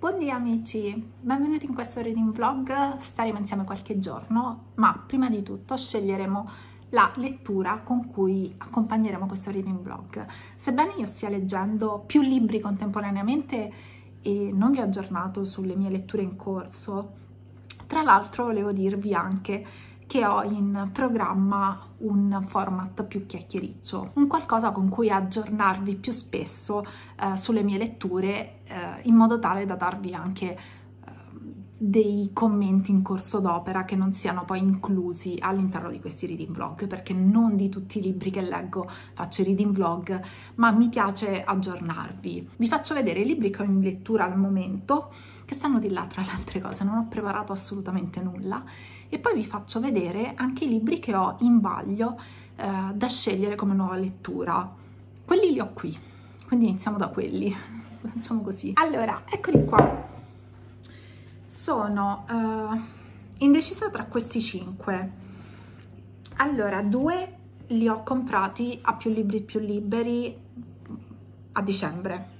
Buongiorno amici, benvenuti in questo reading vlog, staremo insieme qualche giorno, ma prima di tutto sceglieremo la lettura con cui accompagneremo questo reading vlog. Sebbene io stia leggendo più libri contemporaneamente e non vi ho aggiornato sulle mie letture in corso, tra l'altro volevo dirvi anche che ho in programma un format più chiacchiericcio, un qualcosa con cui aggiornarvi più spesso eh, sulle mie letture eh, in modo tale da darvi anche eh, dei commenti in corso d'opera che non siano poi inclusi all'interno di questi reading vlog perché non di tutti i libri che leggo faccio i reading vlog ma mi piace aggiornarvi vi faccio vedere i libri che ho in lettura al momento che stanno di là tra le altre cose non ho preparato assolutamente nulla e poi vi faccio vedere anche i libri che ho in baglio eh, da scegliere come nuova lettura. Quelli li ho qui, quindi iniziamo da quelli, facciamo così. Allora, eccoli qua. Sono eh, indecisa tra questi cinque. Allora, due li ho comprati a più libri più liberi a dicembre.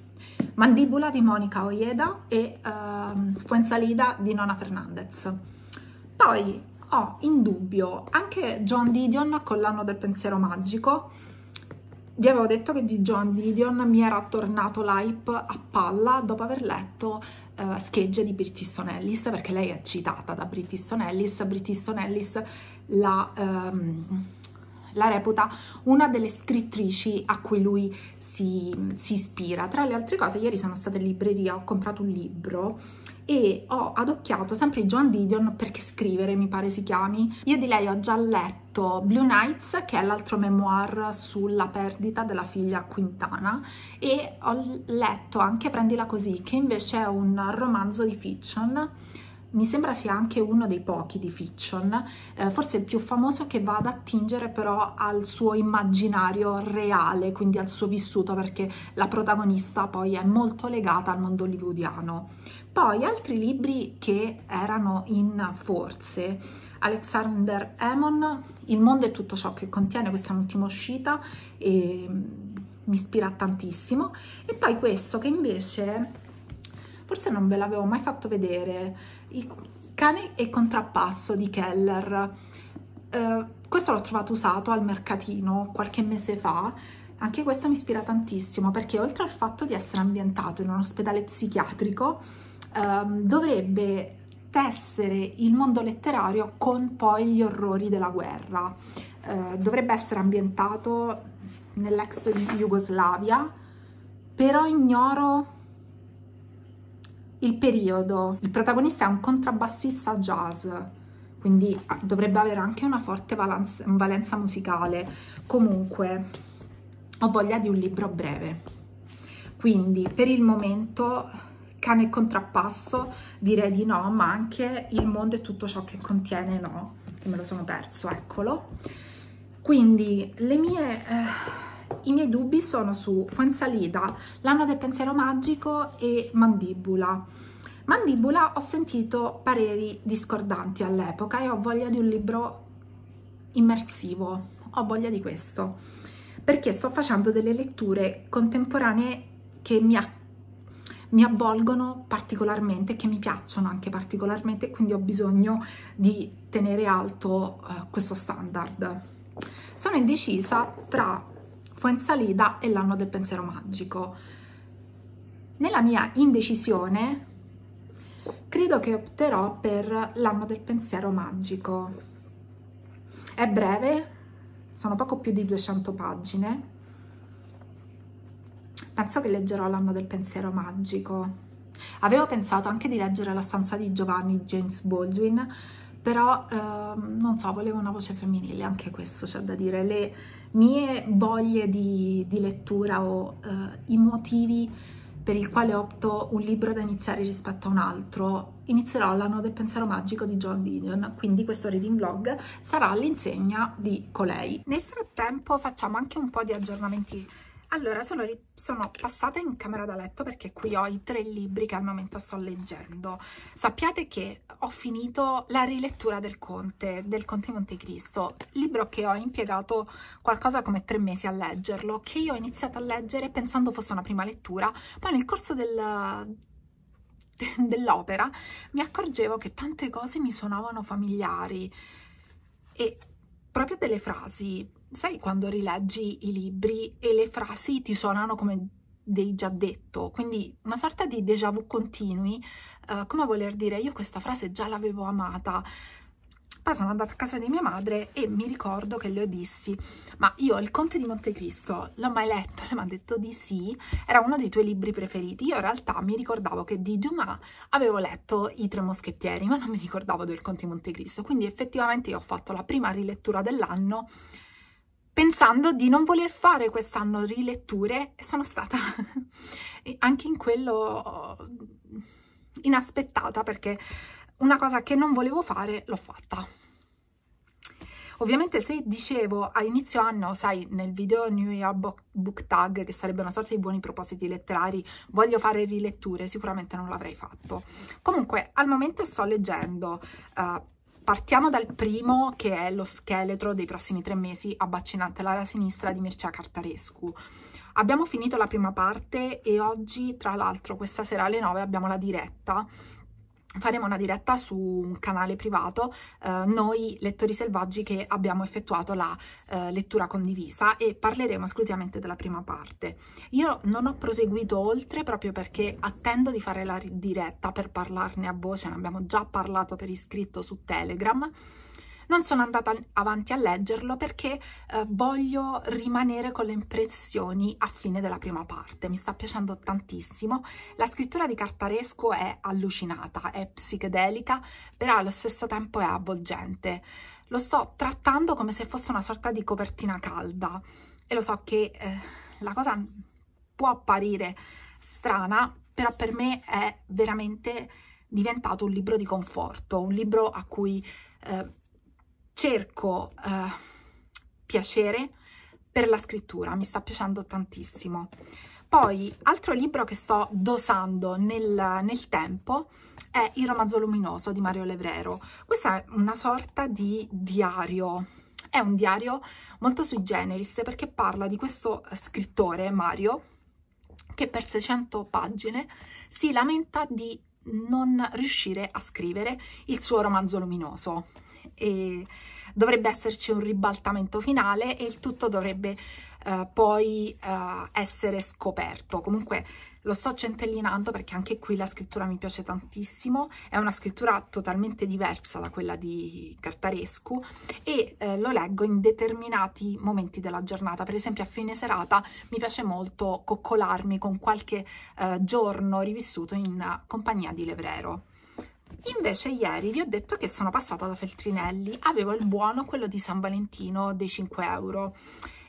Mandibula di Monica Oieda e uh, Fuensalida di Nona Fernandez. Poi ho in dubbio anche John Didion con l'anno del pensiero magico. Vi avevo detto che di John Didion mi era tornato l'hype a palla dopo aver letto uh, schegge di Brittiston Ellis, perché lei è citata da Brittiston Ellis. Brittiston Ellis la... Um, la reputa una delle scrittrici a cui lui si, si, ispira. Tra le altre cose, ieri sono stata in libreria, ho comprato un libro e ho adocchiato sempre Joan Didion perché scrivere mi pare si chiami. Io di lei ho già letto Blue Nights, che è l'altro memoir sulla perdita della figlia Quintana, e ho letto anche Prendila così, che invece è un romanzo di fiction mi sembra sia anche uno dei pochi di fiction, eh, forse il più famoso che va ad attingere però al suo immaginario reale, quindi al suo vissuto, perché la protagonista poi è molto legata al mondo hollywoodiano. Poi altri libri che erano in forze, Alexander Amon, Il mondo è tutto ciò che contiene, questa è un'ultima uscita, e mm, mi ispira tantissimo, e poi questo che invece forse non ve l'avevo mai fatto vedere, il cane e contrappasso di Keller. Uh, questo l'ho trovato usato al mercatino qualche mese fa. Anche questo mi ispira tantissimo perché oltre al fatto di essere ambientato in un ospedale psichiatrico, um, dovrebbe tessere il mondo letterario con poi gli orrori della guerra. Uh, dovrebbe essere ambientato nell'ex Jugoslavia, però ignoro il periodo. Il protagonista è un contrabbassista jazz, quindi ah, dovrebbe avere anche una forte valenza, valenza musicale. Comunque, ho voglia di un libro breve. Quindi, per il momento cane e contrappasso direi di no, ma anche il mondo e tutto ciò che contiene no, che me lo sono perso, eccolo. Quindi le mie eh, i miei dubbi sono su Fuensalida, l'anno del pensiero magico e Mandibula. Mandibula ho sentito pareri discordanti all'epoca e ho voglia di un libro immersivo, ho voglia di questo, perché sto facendo delle letture contemporanee che mi, mi avvolgono particolarmente, che mi piacciono anche particolarmente, quindi ho bisogno di tenere alto uh, questo standard. Sono indecisa tra Fuensalida e l'anno del pensiero magico. Nella mia indecisione credo che opterò per l'anno del pensiero magico. È breve, sono poco più di 200 pagine. Penso che leggerò l'anno del pensiero magico. Avevo pensato anche di leggere La stanza di Giovanni James Baldwin, però eh, non so, volevo una voce femminile, anche questo c'è da dire. Le mie voglie di, di lettura o uh, i motivi per il quale opto un libro da iniziare rispetto a un altro, inizierò l'anno del pensiero magico di John Didion, quindi questo reading vlog sarà all'insegna di colei. Nel frattempo facciamo anche un po' di aggiornamenti allora, sono, sono, passata in camera da letto perché qui ho i tre libri che al momento sto leggendo. Sappiate che ho finito la rilettura del Conte, del Conte Montecristo, libro che ho impiegato qualcosa come tre mesi a leggerlo, che io ho iniziato a leggere pensando fosse una prima lettura, poi nel corso del, dell'opera mi accorgevo che tante cose mi suonavano familiari e proprio delle frasi sai quando rileggi i libri e le frasi ti suonano come dei già detto, quindi una sorta di déjà vu continui, uh, come voler dire io questa frase già l'avevo amata. Poi sono andata a casa di mia madre e mi ricordo che le ho dissi, ma io il Conte di Montecristo l'ho mai letto? Le mi ha detto di sì, era uno dei tuoi libri preferiti. Io in realtà mi ricordavo che di Dumas avevo letto I Tre Moschettieri, ma non mi ricordavo del Conte di Montecristo, quindi effettivamente io ho fatto la prima rilettura dell'anno pensando di non voler fare quest'anno riletture e sono stata anche in quello mm, inaspettata perché una cosa che non volevo fare l'ho fatta. Ovviamente se dicevo a inizio anno, sai, nel video New Year Book Tag, che sarebbe una sorta di buoni propositi letterari, voglio fare riletture, sicuramente non l'avrei fatto. Comunque, al momento sto leggendo uh, Partiamo dal primo, che è lo scheletro dei prossimi tre mesi a Baccinante l'area sinistra di Mircea Cartarescu. Abbiamo finito la prima parte e oggi, tra l'altro, questa sera alle 9 abbiamo la diretta faremo una diretta su un canale privato, eh, noi lettori selvaggi che abbiamo effettuato la eh, lettura condivisa e parleremo esclusivamente della prima parte. Io non ho proseguito oltre proprio perché attendo di fare la diretta per parlarne a voce, ne abbiamo già parlato per iscritto su Telegram, non sono andata avanti a leggerlo perché eh, voglio rimanere con le impressioni a fine della prima parte. Mi sta piacendo tantissimo. La scrittura di Cartaresco è allucinata, è psichedelica, però allo stesso tempo è avvolgente. Lo sto trattando come se fosse una sorta di copertina calda e lo so che eh, la cosa può apparire strana, però per me è veramente diventato un libro di conforto, un libro a cui eh, cerco eh, piacere per la scrittura, mi sta piacendo tantissimo. Poi, altro libro che sto dosando nel, nel tempo è Il romanzo luminoso di Mario Levrero. Questa è una sorta di diario, è un diario molto sui generis perché parla di questo scrittore, Mario, che per 600 pagine si lamenta di non riuscire a scrivere il suo romanzo luminoso e dovrebbe esserci un ribaltamento finale e il tutto dovrebbe eh, poi eh, essere scoperto. Comunque lo sto centellinando perché anche qui la scrittura mi piace tantissimo, è una scrittura totalmente diversa da quella di Cartarescu e eh, lo leggo in determinati momenti della giornata, per esempio a fine serata mi piace molto coccolarmi con qualche eh, giorno rivissuto in compagnia di Levrero. Invece ieri vi ho detto che sono passata da Feltrinelli, avevo il buono, quello di San Valentino, dei 5 euro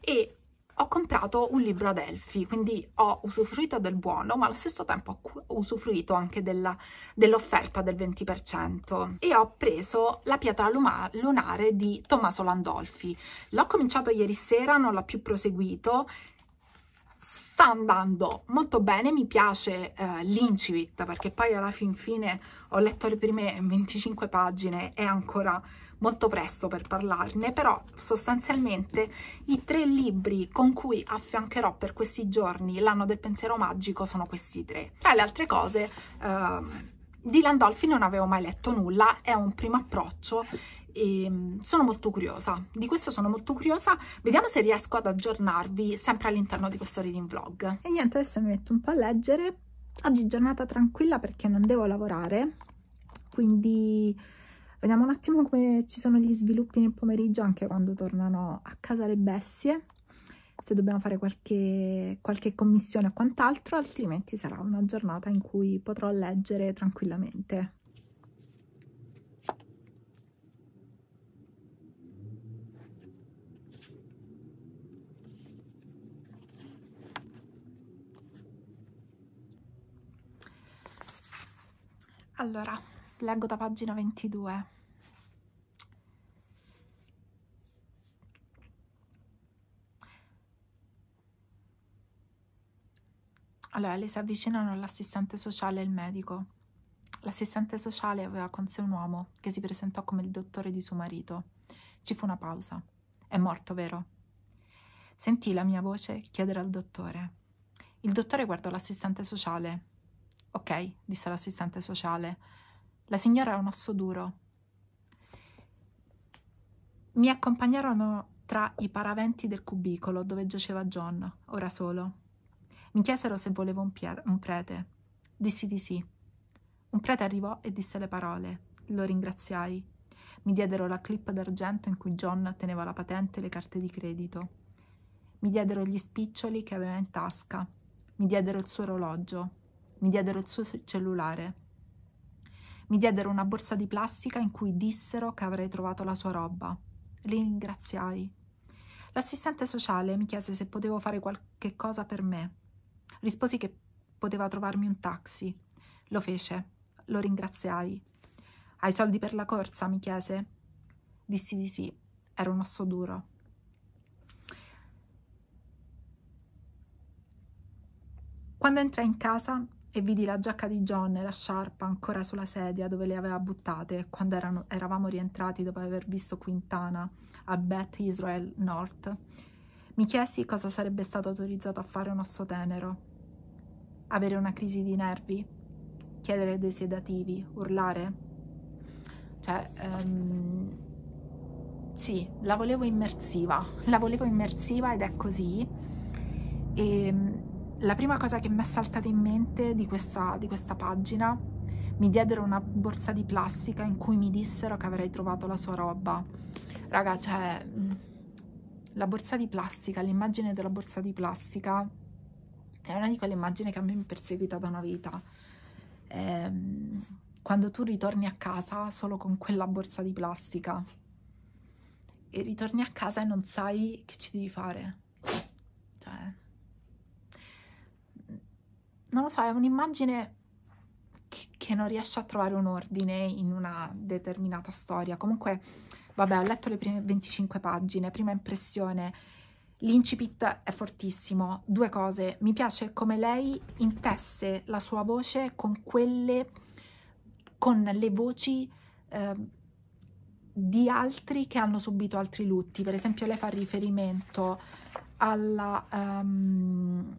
e ho comprato un libro ad Elfi, quindi ho usufruito del buono, ma allo stesso tempo ho usufruito anche dell'offerta dell del 20% e ho preso la pietra lunare di Tommaso Landolfi. L'ho cominciato ieri sera, non l'ho più proseguito sta andando molto bene, mi piace eh, l'incipit perché poi alla fin fine ho letto le prime 25 pagine, è ancora molto presto per parlarne, però sostanzialmente i tre libri con cui affiancherò per questi giorni l'anno del pensiero magico sono questi tre. Tra le altre cose... Eh, di Landolfi non avevo mai letto nulla, è un primo approccio e mm, sono molto curiosa, di questo sono molto curiosa, vediamo se riesco ad aggiornarvi sempre all'interno di questo reading vlog. E niente, adesso mi metto un po' a leggere, oggi giornata tranquilla perché non devo lavorare, quindi vediamo un attimo come ci sono gli sviluppi nel pomeriggio anche quando tornano a casa le bestie dobbiamo fare qualche, qualche commissione o quant'altro, altrimenti sarà una giornata in cui potrò leggere tranquillamente. Allora, leggo da pagina 22. Allora le si avvicinano l'assistente sociale e il medico. L'assistente sociale aveva con sé un uomo che si presentò come il dottore di suo marito. Ci fu una pausa. È morto, vero? Sentì la mia voce chiedere al dottore. Il dottore guardò l'assistente sociale. Ok, disse l'assistente sociale. La signora è un osso duro. Mi accompagnarono tra i paraventi del cubicolo dove giaceva John, ora solo. Mi chiesero se volevo un, un prete. Dissi di sì. Un prete arrivò e disse le parole. Lo ringraziai. Mi diedero la clip d'argento in cui John teneva la patente e le carte di credito. Mi diedero gli spiccioli che aveva in tasca. Mi diedero il suo orologio. Mi diedero il suo cellulare. Mi diedero una borsa di plastica in cui dissero che avrei trovato la sua roba. Li ringraziai. L'assistente sociale mi chiese se potevo fare qualche cosa per me. Risposi che poteva trovarmi un taxi. Lo fece. Lo ringraziai. Hai soldi per la corsa? mi chiese. Dissi di sì. Era un osso duro. Quando entrai in casa e vidi la giacca di John e la sciarpa ancora sulla sedia dove le aveva buttate quando erano, eravamo rientrati dopo aver visto Quintana a Beth Israel North, mi chiesi cosa sarebbe stato autorizzato a fare un osso tenero avere una crisi di nervi, chiedere dei sedativi, urlare. Cioè, um, sì, la volevo immersiva, la volevo immersiva ed è così. E ehm, la prima cosa che mi è saltata in mente di questa, di questa pagina, mi diedero una borsa di plastica in cui mi dissero che avrei trovato la sua roba. Raga, cioè, mm, la borsa di plastica, l'immagine della borsa di plastica è una di quelle immagini che a me mi perseguita da una vita. Ehm, quando tu ritorni a casa solo con quella borsa di plastica e ritorni a casa e non sai che ci devi fare. Cioè, non lo so, è un'immagine che, che non riesce a trovare un ordine in una determinata storia. Comunque, vabbè, ho letto le prime 25 pagine, prima impressione L'incipit è fortissimo. Due cose, mi piace come lei intesse la sua voce con quelle con le voci eh, di altri che hanno subito altri lutti. Per esempio, lei fa riferimento alla um,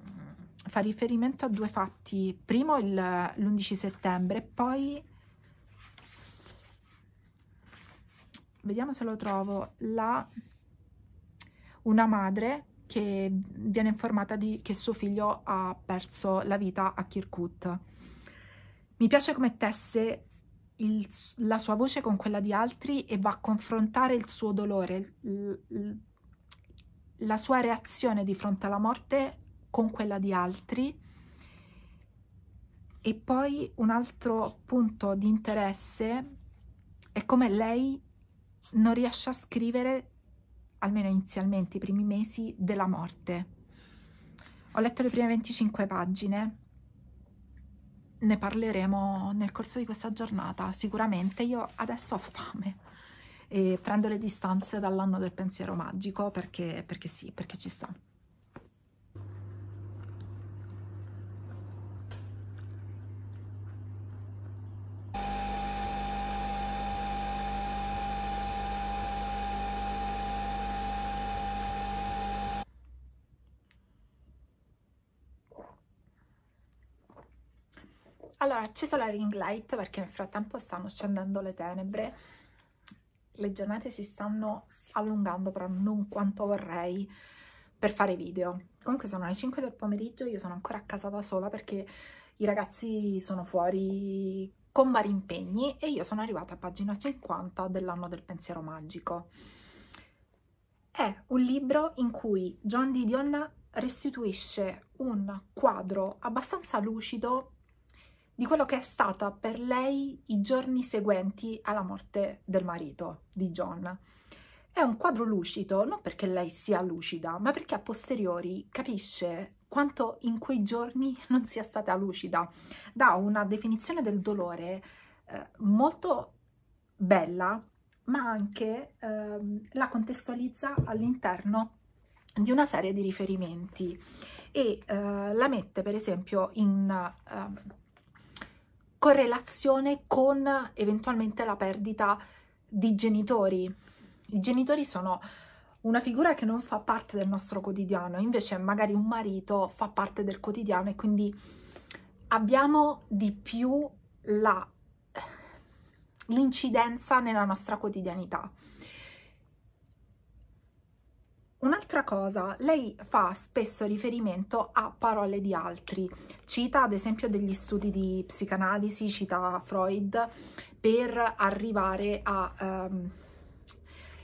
fa riferimento a due fatti. Primo l'11 settembre e poi vediamo se lo trovo la una madre che viene informata di, che suo figlio ha perso la vita a Kirkut. Mi piace come tesse il, la sua voce con quella di altri e va a confrontare il suo dolore, il, la sua reazione di fronte alla morte con quella di altri. E poi un altro punto di interesse è come lei non riesce a scrivere almeno inizialmente i primi mesi, della morte. Ho letto le prime 25 pagine, ne parleremo nel corso di questa giornata, sicuramente io adesso ho fame e prendo le distanze dall'anno del pensiero magico perché, perché sì, perché ci sta. Allora ho acceso la ring light perché nel frattempo stanno scendendo le tenebre. Le giornate si stanno allungando, però non quanto vorrei per fare video. Comunque sono le 5 del pomeriggio, io sono ancora a casa da sola perché i ragazzi sono fuori con vari impegni e io sono arrivata a pagina 50 dell'anno del pensiero magico. È un libro in cui John Didion restituisce un quadro abbastanza lucido di quello che è stata per lei i giorni seguenti alla morte del marito di John. È un quadro lucido, non perché lei sia lucida, ma perché a posteriori capisce quanto in quei giorni non sia stata lucida. Dà una definizione del dolore eh, molto bella, ma anche eh, la contestualizza all'interno di una serie di riferimenti e eh, la mette per esempio in ehm, correlazione con eventualmente la perdita di genitori. I genitori sono una figura che non fa parte del nostro quotidiano, invece magari un marito fa parte del quotidiano e quindi abbiamo di più eh, l'incidenza nella nostra quotidianità. Un'altra cosa, lei fa spesso riferimento a parole di altri, cita ad esempio degli studi di psicanalisi, cita Freud, per arrivare a ehm,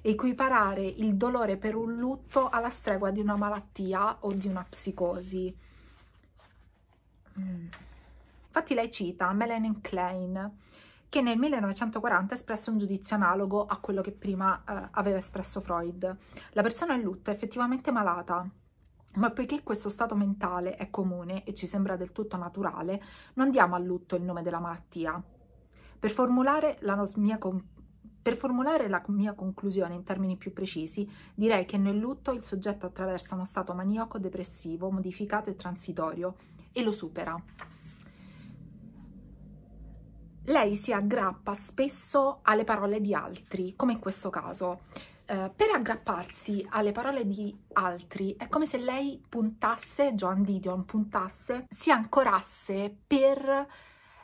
equiparare il dolore per un lutto alla stregua di una malattia o di una psicosi. Mm. Infatti lei cita Melanie Klein, che nel 1940 espresse un giudizio analogo a quello che prima eh, aveva espresso Freud. La persona in lutto è effettivamente malata, ma poiché questo stato mentale è comune e ci sembra del tutto naturale, non diamo al lutto il nome della malattia. Per formulare la mia, per formulare la mia conclusione in termini più precisi, direi che nel lutto il soggetto attraversa uno stato manioco depressivo modificato e transitorio e lo supera lei si aggrappa spesso alle parole di altri, come in questo caso. Eh, per aggrapparsi alle parole di altri è come se lei puntasse, Joan Didion puntasse, si ancorasse per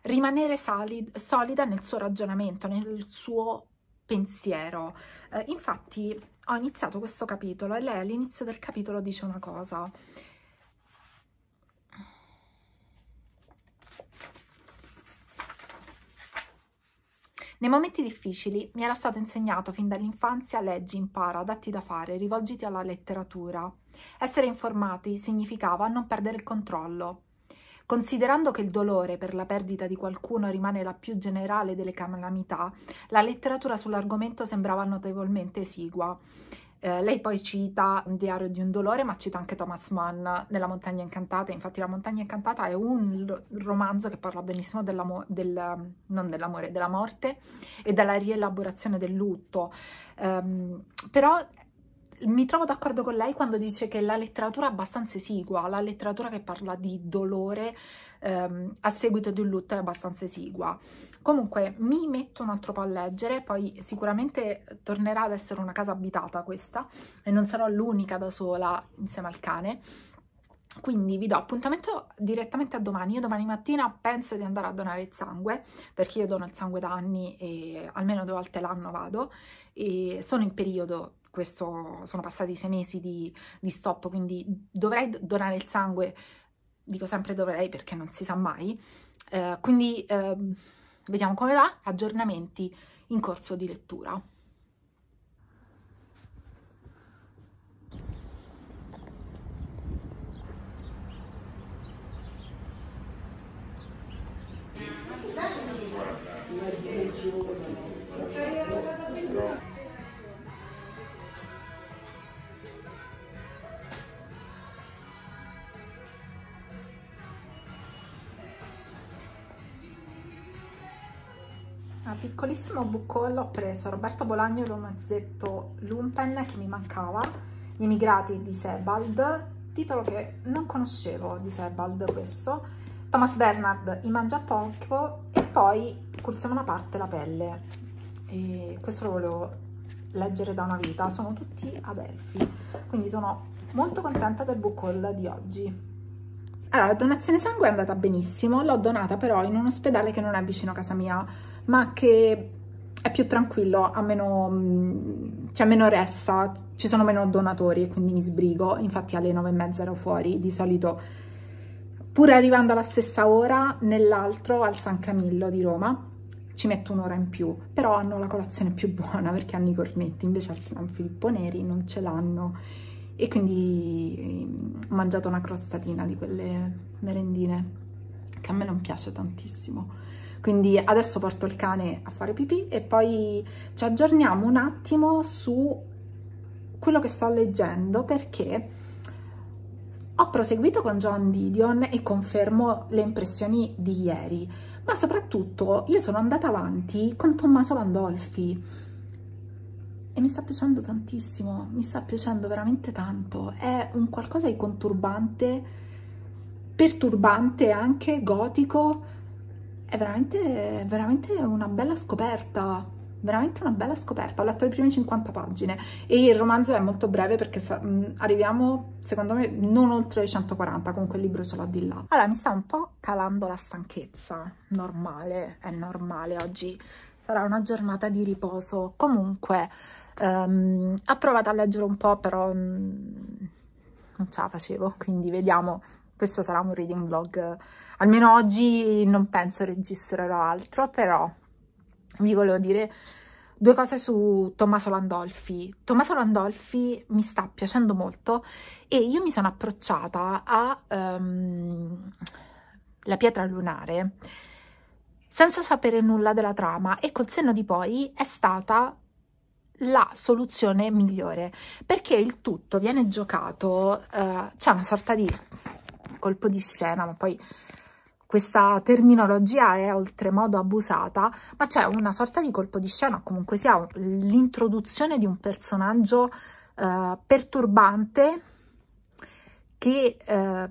rimanere solid, solida nel suo ragionamento, nel suo pensiero. Eh, infatti ho iniziato questo capitolo e lei all'inizio del capitolo dice una cosa Nei momenti difficili mi era stato insegnato fin dall'infanzia leggi, impara, datti da fare, rivolgiti alla letteratura. Essere informati significava non perdere il controllo. Considerando che il dolore per la perdita di qualcuno rimane la più generale delle calamità, la letteratura sull'argomento sembrava notevolmente esigua. Eh, lei poi cita Un diario di un dolore, ma cita anche Thomas Mann nella Montagna Incantata. Infatti La Montagna Incantata è un romanzo che parla benissimo dell'amore, del, non dell'amore, della morte e della rielaborazione del lutto. Um, però mi trovo d'accordo con lei quando dice che la letteratura è abbastanza esigua, la letteratura che parla di dolore ehm, a seguito di un lutto è abbastanza esigua. Comunque mi metto un altro po' a leggere, poi sicuramente tornerà ad essere una casa abitata questa e non sarò l'unica da sola insieme al cane. Quindi vi do appuntamento direttamente a domani. Io domani mattina penso di andare a donare il sangue, perché io dono il sangue da anni e almeno due volte l'anno vado e sono in periodo questo, sono passati sei mesi di, di stop, quindi dovrei donare il sangue dico sempre dovrei perché non si sa mai, eh, quindi eh, vediamo come va, aggiornamenti in corso di lettura. piccolissimo buccollo l'ho preso Roberto Bolagno e Romazzetto Lumpen che mi mancava, Gli emigrati di Sebald, titolo che non conoscevo di Sebald questo, Thomas Bernard I mangia poco e poi Cursiamo una parte la pelle. E questo lo volevo leggere da una vita, sono tutti ad elfi quindi sono molto contenta del book haul di oggi. Allora, la donazione sangue è andata benissimo, l'ho donata però in un ospedale che non è vicino a casa mia, ma che è più tranquillo, ha meno, mm, c'è meno ressa, ci sono meno donatori e quindi mi sbrigo, infatti alle nove e mezza ero fuori, di solito pur arrivando alla stessa ora nell'altro al San Camillo di Roma ci metto un'ora in più, però hanno la colazione più buona perché hanno i cornetti, invece al San Filippo Neri non ce l'hanno e quindi mm, ho mangiato una crostatina di quelle merendine che a me non piace tantissimo quindi adesso porto il cane a fare pipì e poi ci aggiorniamo un attimo su quello che sto leggendo perché ho proseguito con John Didion e confermo le impressioni di ieri, ma soprattutto io sono andata avanti con Tommaso Landolfi e mi sta piacendo tantissimo, mi sta piacendo veramente tanto, è un qualcosa di conturbante, perturbante anche, gotico, è veramente, veramente una bella scoperta veramente una bella scoperta, ho letto le prime 50 pagine e il romanzo è molto breve perché mm, arriviamo secondo me non oltre le 140, comunque il libro ce l'ho di là. Allora mi sta un po' calando la stanchezza, normale, è normale, oggi sarà una giornata di riposo, comunque um, ho provato a leggere un po' però um, non ce la facevo, quindi vediamo, questo sarà un reading vlog almeno oggi non penso registrerò altro, però vi volevo dire due cose su Tommaso Landolfi. Tommaso Landolfi mi sta piacendo molto e io mi sono approcciata a um, La pietra lunare senza sapere nulla della trama e col senno di poi è stata la soluzione migliore perché il tutto viene giocato, uh, c'è una sorta di colpo di scena, ma poi questa terminologia è oltremodo abusata, ma c'è una sorta di colpo di scena, comunque sia l'introduzione di un personaggio eh, perturbante che eh,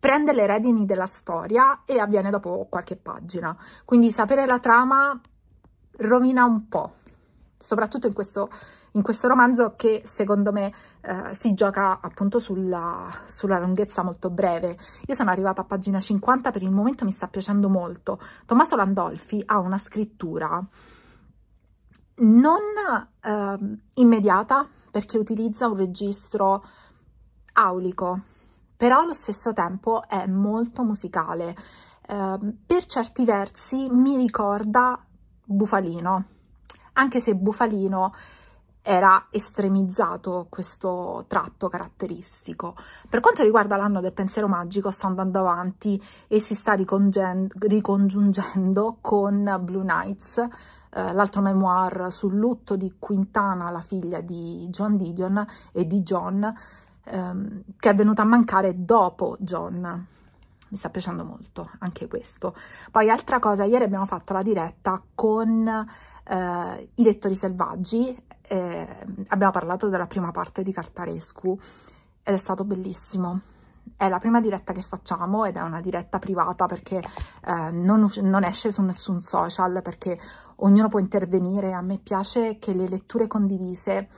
prende le redini della storia e avviene dopo qualche pagina. Quindi sapere la trama rovina un po', soprattutto in questo in questo romanzo che secondo me eh, si gioca appunto sulla, sulla, lunghezza molto breve. Io sono arrivata a pagina 50, per il momento mi sta piacendo molto. Tommaso Landolfi ha una scrittura non eh, immediata perché utilizza un registro aulico, però allo stesso tempo è molto musicale. Eh, per certi versi mi ricorda Bufalino, anche se Bufalino era estremizzato questo tratto caratteristico. Per quanto riguarda l'anno del pensiero magico, sta andando avanti e si sta ricongiungendo con Blue Nights, eh, l'altro memoir sul lutto di Quintana, la figlia di John Didion e di John, ehm, che è venuta a mancare dopo John. Mi sta piacendo molto anche questo. Poi altra cosa, ieri abbiamo fatto la diretta con Uh, I lettori selvaggi eh, abbiamo parlato della prima parte di Cartarescu ed è stato bellissimo. È la prima diretta che facciamo ed è una diretta privata perché eh, non, non esce su nessun social, perché ognuno può intervenire. A me piace che le letture condivise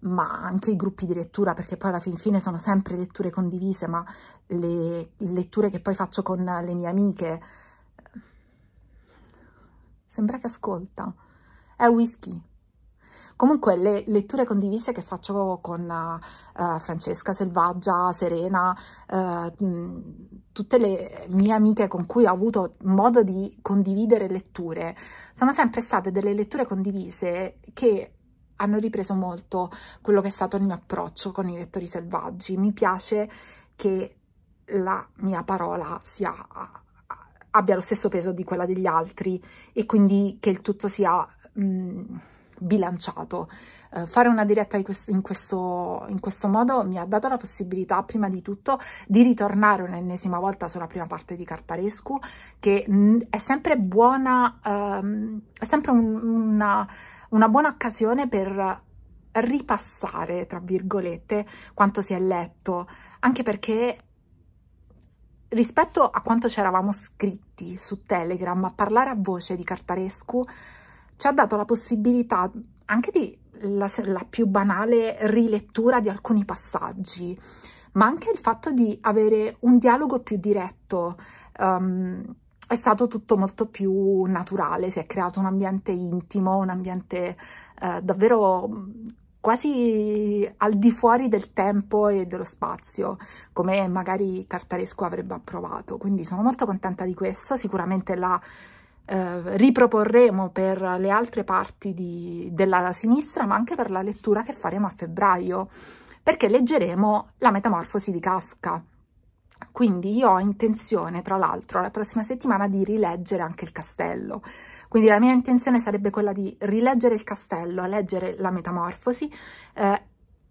ma anche i gruppi di lettura, perché poi alla fin fine sono sempre letture condivise, ma le letture che poi faccio con le mie amiche, eh, sembra che ascolta, è whisky, Comunque le letture condivise che faccio con uh, Francesca, Selvaggia, Serena, uh, tutte le mie amiche con cui ho avuto modo di condividere letture, sono sempre state delle letture condivise che hanno ripreso molto quello che è stato il mio approccio con i lettori selvaggi. Mi piace che la mia parola sia, abbia lo stesso peso di quella degli altri e quindi che il tutto sia mh, mm, bilanciato. Eh, fare una diretta in questo, in, questo, in questo, modo mi ha dato la possibilità, prima di tutto, di ritornare un'ennesima volta sulla prima parte di Cartarescu, che è sempre buona, ehm, è sempre un, una, una buona occasione per ripassare, tra virgolette, quanto si è letto, anche perché rispetto a quanto ci eravamo scritti su Telegram, a parlare a voce di Cartarescu ci ha dato la possibilità anche di la, la più banale rilettura di alcuni passaggi, ma anche il fatto di avere un dialogo più diretto. Um, è stato tutto molto più naturale, si è creato un ambiente intimo, un ambiente eh, davvero mm, quasi al di fuori del tempo e dello spazio, come magari Cartaresco avrebbe approvato. Quindi sono molto contenta di questo, sicuramente la eh, riproporremo per le altre parti di, della sinistra, ma anche per la lettura che faremo a febbraio, perché leggeremo la metamorfosi di Kafka. Quindi io ho intenzione, tra l'altro, la prossima settimana di rileggere anche il castello. Quindi la mia intenzione sarebbe quella di rileggere il castello, leggere la metamorfosi, eh,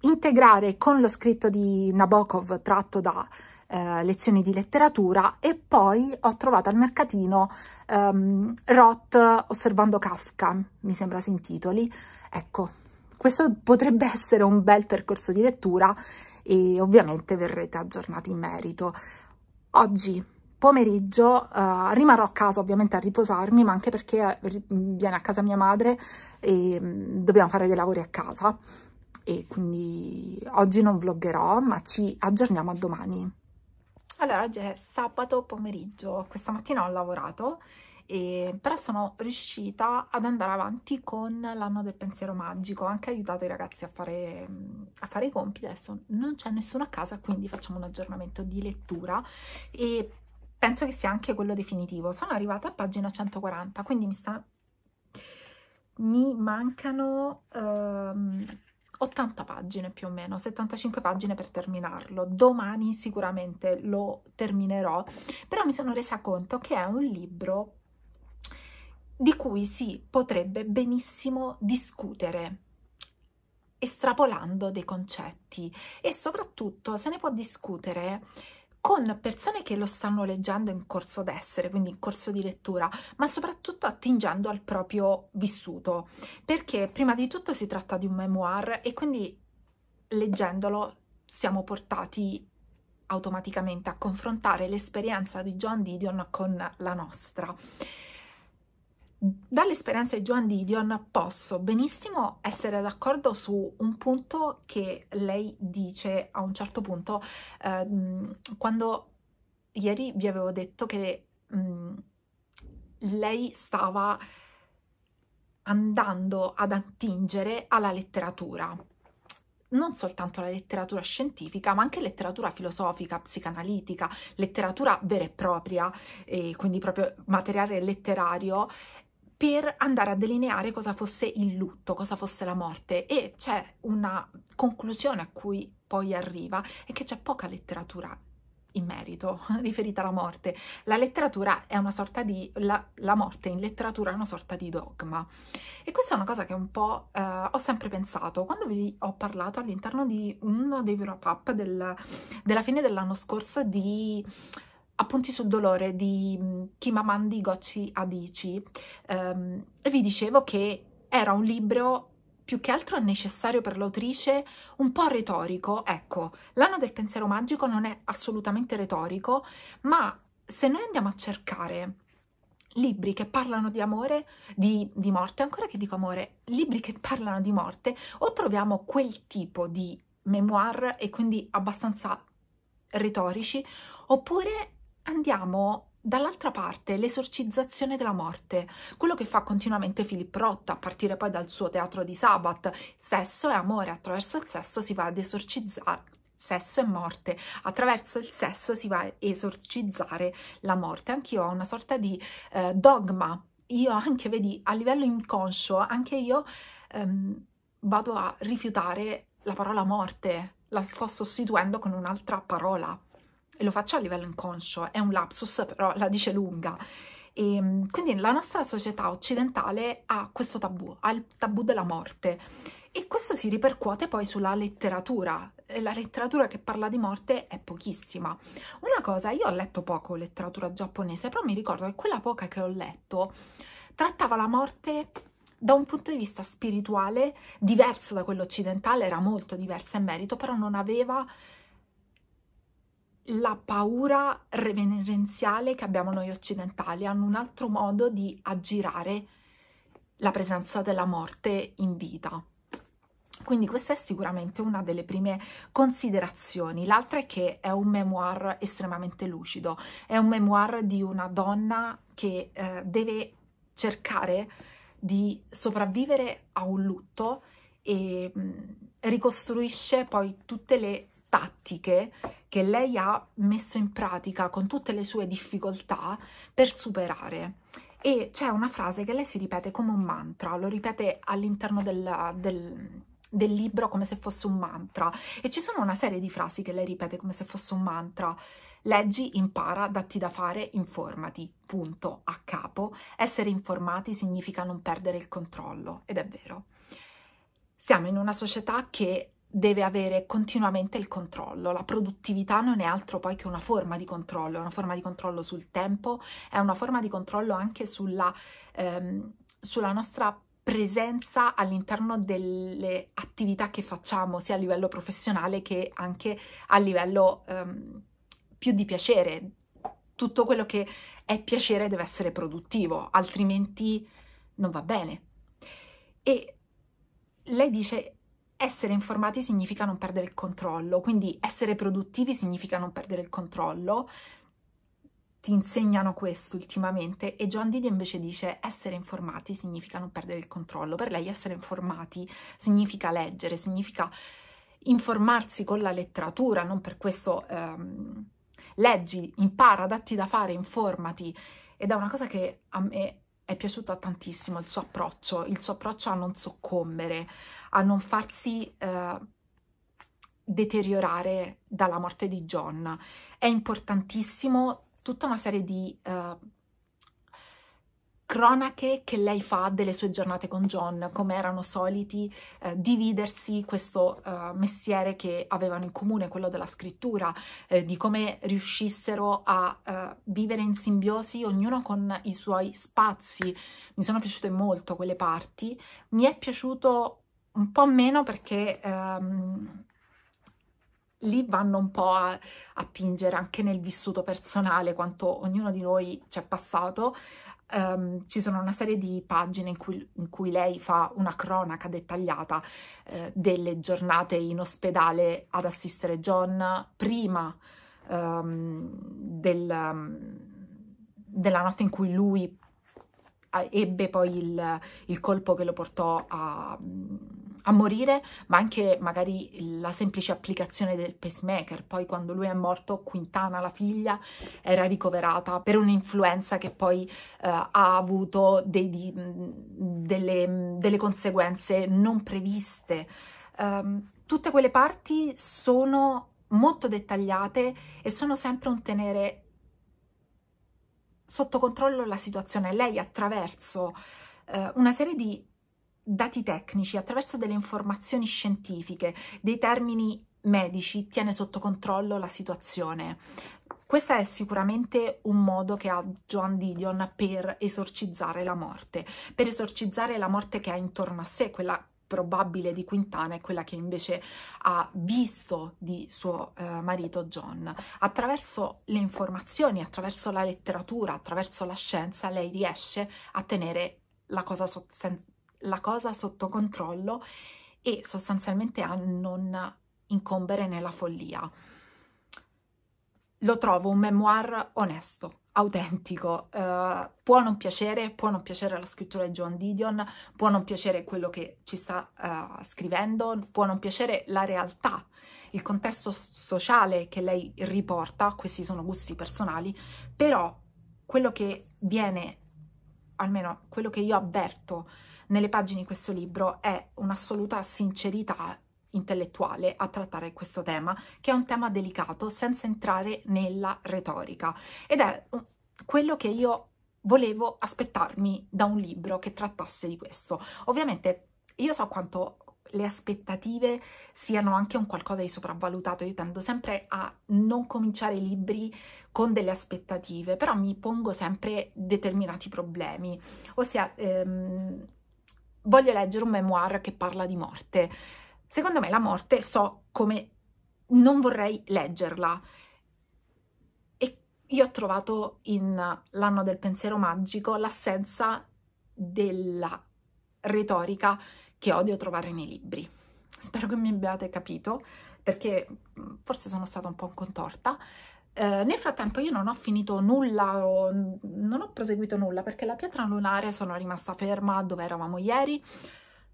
integrare con lo scritto di Nabokov tratto da eh, lezioni di letteratura e poi ho trovato al mercatino ehm, Roth osservando Kafka, mi sembra si intitoli. Ecco, questo potrebbe essere un bel percorso di lettura e ovviamente verrete aggiornati in merito. Oggi pomeriggio uh, rimarrò a casa ovviamente a riposarmi ma anche perché eh, viene a casa mia madre e mm, dobbiamo fare dei lavori a casa e quindi oggi non vloggerò ma ci aggiorniamo a domani allora, oggi è sabato pomeriggio, questa mattina ho lavorato, e, però sono riuscita ad andare avanti con l'anno del pensiero magico, ho anche aiutato i ragazzi a fare, a fare i compiti, adesso non c'è nessuno a casa, quindi facciamo un aggiornamento di lettura e penso che sia anche quello definitivo. Sono arrivata a pagina 140, quindi mi sta... Mi mancano... Um, 80 pagine più o meno, 75 pagine per terminarlo. Domani sicuramente lo terminerò, però mi sono resa conto che è un libro di cui si potrebbe benissimo discutere estrapolando dei concetti e soprattutto se ne può discutere con persone che lo stanno leggendo in corso d'essere, quindi in corso di lettura, ma soprattutto attingendo al proprio vissuto, perché prima di tutto si tratta di un memoir e quindi leggendolo siamo portati automaticamente a confrontare l'esperienza di John Didion con la nostra. Dall'esperienza di Joan Didion posso benissimo essere d'accordo su un punto che lei dice a un certo punto ehm, quando ieri vi avevo detto che mh, mm, lei stava andando ad attingere alla letteratura non soltanto la letteratura scientifica, ma anche letteratura filosofica, psicanalitica, letteratura vera e propria, e quindi proprio materiale letterario, per andare a delineare cosa fosse il lutto, cosa fosse la morte e c'è una conclusione a cui poi arriva è che c'è poca letteratura in merito riferita alla morte. La letteratura è una sorta di la, la, morte in letteratura è una sorta di dogma. E questa è una cosa che un po' eh, ho sempre pensato quando vi ho parlato all'interno di uno dei wrap up del, della fine dell'anno scorso di appunti sul dolore di mm, Kimamandi Gocci Adici um, ehm, e vi dicevo che era un libro più che altro necessario per l'autrice, un po' retorico. Ecco, l'anno del pensiero magico non è assolutamente retorico, ma se noi andiamo a cercare libri che parlano di amore, di, di morte, ancora che dico amore, libri che parlano di morte, o troviamo quel tipo di memoir e quindi abbastanza retorici, oppure andiamo dall'altra parte l'esorcizzazione della morte, quello che fa continuamente Philip Roth, a partire poi dal suo teatro di Sabbath, sesso e amore, attraverso il sesso si va ad esorcizzare, sesso e morte, attraverso il sesso si va a esorcizzare la morte. Anch'io ho una sorta di eh, dogma, io anche, vedi, a livello inconscio, anche io ehm, vado a rifiutare la parola morte, la sto sostituendo con un'altra parola, e lo faccio a livello inconscio, è un lapsus, però la dice lunga. E, ehm, quindi la nostra società occidentale ha questo tabù, ha il tabù della morte e questo si ripercuote poi sulla letteratura. La letteratura che parla di morte è pochissima. Una cosa, io ho letto poco letteratura giapponese, però mi ricordo che quella poca che ho letto trattava la morte da un punto di vista spirituale diverso da quello occidentale, era molto diversa in merito, però non aveva la paura reverenziale che abbiamo noi occidentali, hanno un altro modo di aggirare la presenza della morte in vita. Quindi questa è sicuramente una delle prime considerazioni. L'altra è che è un memoir estremamente lucido, è un memoir di una donna che eh, deve cercare di sopravvivere a un lutto e mh, mm, ricostruisce poi tutte le tattiche che lei ha messo in pratica con tutte le sue difficoltà per superare. E c'è una frase che lei si ripete come un mantra, lo ripete all'interno del, del, del libro come se fosse un mantra. E ci sono una serie di frasi che lei ripete come se fosse un mantra. Leggi, impara, datti da fare, informati, punto, a capo. Essere informati significa non perdere il controllo, ed è vero. Siamo in una società che deve avere continuamente il controllo. La produttività non è altro poi che una forma di controllo, è una forma di controllo sul tempo, è una forma di controllo anche sulla, ehm, sulla nostra presenza all'interno delle attività che facciamo, sia a livello professionale che anche a livello ehm, più di piacere. Tutto quello che è piacere deve essere produttivo, altrimenti non va bene. E lei dice essere informati significa non perdere il controllo, quindi essere produttivi significa non perdere il controllo. Ti insegnano questo ultimamente e John Didi invece dice essere informati significa non perdere il controllo. Per lei essere informati significa leggere, significa informarsi con la letteratura, non per questo ehm, leggi, impara, datti da fare, informati. Ed è una cosa che a me è piaciuta tantissimo, il suo approccio, il suo approccio a non soccombere, a non farsi eh, deteriorare dalla morte di John. È importantissimo tutta una serie di eh, cronache che lei fa delle sue giornate con John, come erano soliti eh, dividersi questo eh, mestiere che avevano in comune, quello della scrittura, eh, di come riuscissero a eh, vivere in simbiosi, ognuno con i suoi spazi. Mi sono piaciute molto quelle parti, mi è piaciuto un po' meno perché ehm, lì vanno un po' a, a, tingere anche nel vissuto personale quanto ognuno di noi ci è passato. Um, ci sono una serie di pagine in cui, in cui lei fa una cronaca dettagliata eh, delle giornate in ospedale ad assistere John prima um, del, um, della notte in cui lui ebbe poi il, il colpo che lo portò a a morire, ma anche magari la semplice applicazione del pacemaker. Poi quando lui è morto, Quintana, la figlia, era ricoverata per un'influenza che poi eh, ha avuto dei, di, delle, delle, conseguenze non previste. Um, tutte quelle parti sono molto dettagliate e sono sempre un tenere sotto controllo la situazione. Lei attraverso eh, una serie di dati tecnici, attraverso delle informazioni scientifiche, dei termini medici, tiene sotto controllo la situazione. Questo è sicuramente un modo che ha Joan Didion per esorcizzare la morte, per esorcizzare la morte che ha intorno a sé, quella probabile di Quintana e quella che invece ha visto di suo eh, marito John. Attraverso le informazioni, attraverso la letteratura, attraverso la scienza, lei riesce a tenere la cosa so sen la cosa sotto controllo e sostanzialmente a non incombere nella follia. Lo trovo un memoir onesto, autentico. Uh, può non piacere, può non piacere la scrittura di John Didion, può non piacere quello che ci sta uh, scrivendo, può non piacere la realtà, il contesto sociale che lei riporta, questi sono gusti personali, però quello che viene, almeno quello che io avverto nelle pagine di questo libro è un'assoluta sincerità intellettuale a trattare questo tema, che è un tema delicato senza entrare nella retorica ed è quello che io volevo aspettarmi da un libro che trattasse di questo. Ovviamente io so quanto le aspettative siano anche un qualcosa di sopravvalutato. Io tendo sempre a non cominciare i libri con delle aspettative, però mi pongo sempre determinati problemi. Ossia, ehm, voglio leggere un memoir che parla di morte. Secondo me la morte so come non vorrei leggerla. E io ho trovato in L'anno del pensiero magico l'assenza della retorica che odio trovare nei libri. Spero che mi abbiate capito, perché forse sono stata un po' contorta, eh, nel frattempo io non ho finito nulla, ho, non ho proseguito nulla perché la pietra lunare sono rimasta ferma dove eravamo ieri.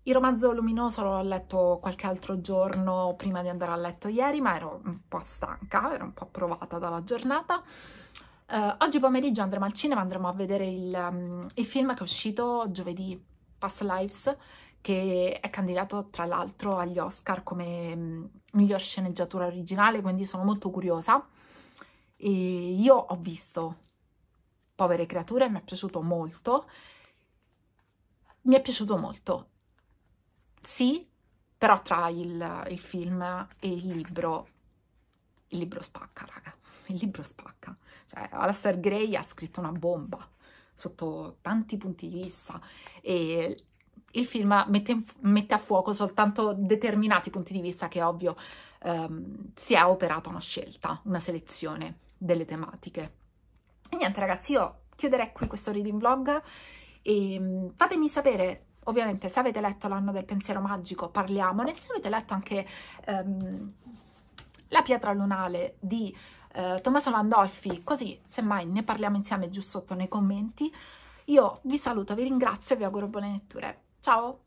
Il romanzo luminoso l'ho letto qualche altro giorno prima di andare a letto ieri, ma ero un po' stanca, ero un po' provata dalla giornata. Eh, oggi pomeriggio andremo al cinema, andremo a vedere il, um, il film che è uscito giovedì, Past Lives, che è candidato tra l'altro agli Oscar come mm, miglior sceneggiatura originale, quindi sono molto curiosa. E io ho visto Povere Creature, mi è piaciuto molto, mi è piaciuto molto. Sì, però tra il, il film e il libro, il libro spacca, raga, il libro spacca. Cioè, Alastair Gray ha scritto una bomba sotto tanti punti di vista e il film mette, mette, a fuoco soltanto determinati punti di vista che ovvio ehm, si è operata una scelta, una selezione delle tematiche. E niente ragazzi, io chiuderei qui questo reading vlog e ehm, fatemi sapere ovviamente se avete letto l'anno del pensiero magico parliamone, se avete letto anche um, la pietra lunale di uh, Tommaso Landolfi, così semmai ne parliamo insieme giù sotto nei commenti. Io vi saluto, vi ringrazio e vi auguro buone letture. Ciao!